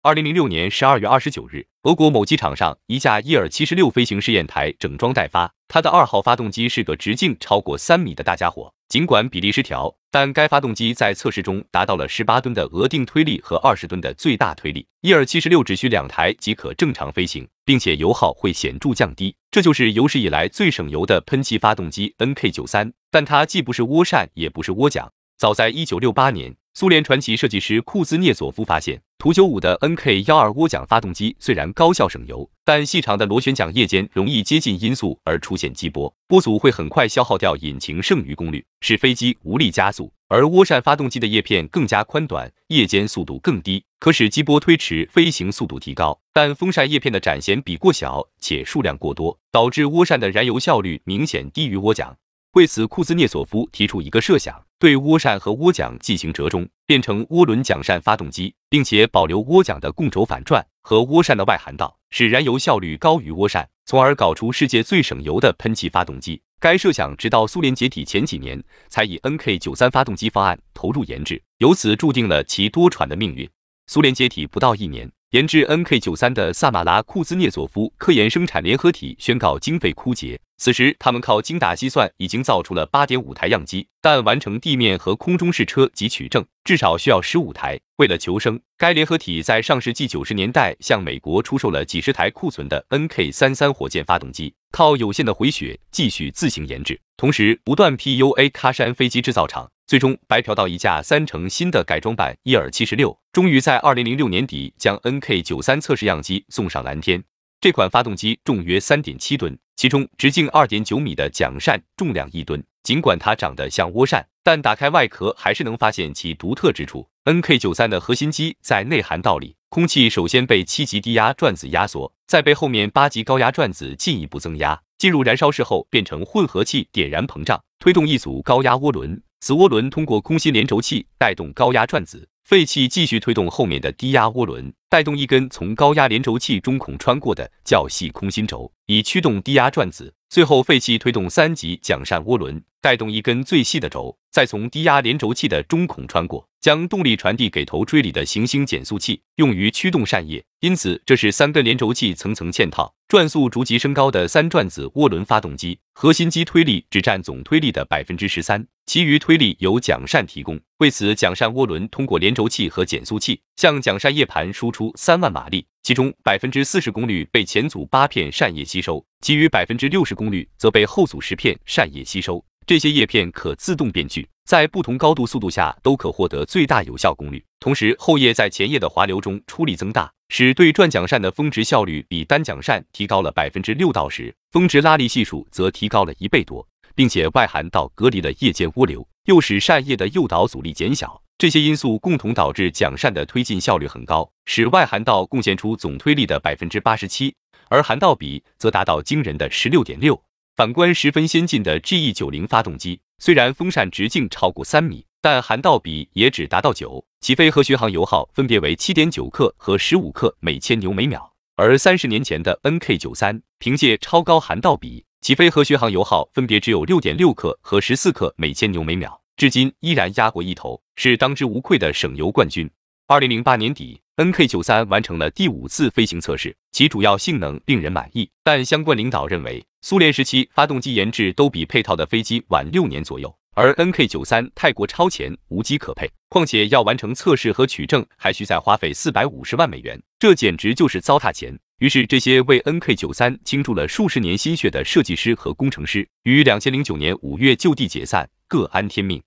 二零零六年十二月二十九日，俄国某机场上，一架伊尔七十六飞行试验台整装待发。它的二号发动机是个直径超过三米的大家伙，尽管比例失调，但该发动机在测试中达到了十八吨的额定推力和二十吨的最大推力。伊尔七十六只需两台即可正常飞行，并且油耗会显著降低。这就是有史以来最省油的喷气发动机 NK 九三，但它既不是涡扇，也不是涡桨。早在一九六八年，苏联传奇设计师库兹涅佐夫发现。图九五的 N K 幺二涡桨发动机虽然高效省油，但细长的螺旋桨叶间容易接近音速而出现激波，波阻会很快消耗掉引擎剩余功率，使飞机无力加速。而涡扇发动机的叶片更加宽短，叶间速度更低，可使激波推迟，飞行速度提高。但风扇叶片的展弦比过小，且数量过多，导致涡扇的燃油效率明显低于涡桨。为此，库兹涅佐夫提出一个设想，对涡扇和涡桨进行折中。变成涡轮桨扇发动机，并且保留涡桨的共轴反转和涡扇的外涵道，使燃油效率高于涡扇，从而搞出世界最省油的喷气发动机。该设想直到苏联解体前几年才以 N K 九三发动机方案投入研制，由此注定了其多舛的命运。苏联解体不到一年，研制 N K 九三的萨马拉库兹涅佐夫科研生产联合体宣告经费枯竭。此时，他们靠精打细算已经造出了八点五台样机，但完成地面和空中试车及取证，至少需要十五台。为了求生，该联合体在上世纪九十年代向美国出售了几十台库存的 NK 三三火箭发动机，靠有限的回血继续自行研制，同时不断 PUA 喀山飞机制造厂，最终白嫖到一架三成新的改装版伊尔七十六，终于在二零零六年底将 NK 九三测试样机送上蓝天。这款发动机重约三点七吨。其中直径二点九米的桨扇重量一吨，尽管它长得像涡扇，但打开外壳还是能发现其独特之处。Nk 九三的核心机在内涵道理：空气首先被七级低压转子压缩，再被后面八级高压转子进一步增压，进入燃烧室后变成混合气，点燃膨胀，推动一组高压涡轮。此涡轮通过空心连轴器带动高压转子，废气继续推动后面的低压涡轮，带动一根从高压连轴器中孔穿过的较细空心轴，以驱动低压转子。最后废气推动三级桨扇涡轮，带动一根最细的轴，再从低压连轴器的中孔穿过，将动力传递给头锥里的行星减速器，用于驱动扇叶。因此，这是三根连轴器层层嵌套，转速逐级升高的三转子涡轮发动机。核心机推力只占总推力的百分之十三。其余推力由桨扇提供。为此，桨扇涡轮通过联轴器和减速器向桨扇叶盘输出三万马力，其中百分之四十功率被前组八片扇叶吸收，其余百分之六十功率则被后组十片扇叶吸收。这些叶片可自动变距，在不同高度、速度下都可获得最大有效功率。同时，后叶在前叶的滑流中出力增大，使对转桨扇的峰值效率比单桨扇提高了百分之六到十，峰值拉力系数则提高了一倍多。并且外涵道隔离了夜间涡流，又使扇叶的诱导阻力减小，这些因素共同导致桨扇的推进效率很高，使外涵道贡献出总推力的百分之八十七，而涵道比则达到惊人的十六点六。反观十分先进的 GE 九零发动机，虽然风扇直径超过三米，但涵道比也只达到九，起飞和巡航油耗分别为七点九克和十五克每千牛每秒，而三十年前的 NK 九三凭借超高涵道比。起飞和巡航油耗分别只有六点六克和十四克每千牛每秒，至今依然压过一头，是当之无愧的省油冠军。二零零八年底，NK 九三完成了第五次飞行测试，其主要性能令人满意。但相关领导认为，苏联时期发动机研制都比配套的飞机晚六年左右，而 NK 九三太过超前，无机可配。况且要完成测试和取证，还需再花费四百五十万美元，这简直就是糟蹋钱。于是，这些为 N.K. 九三倾注了数十年心血的设计师和工程师，于两千零九年五月就地解散，各安天命。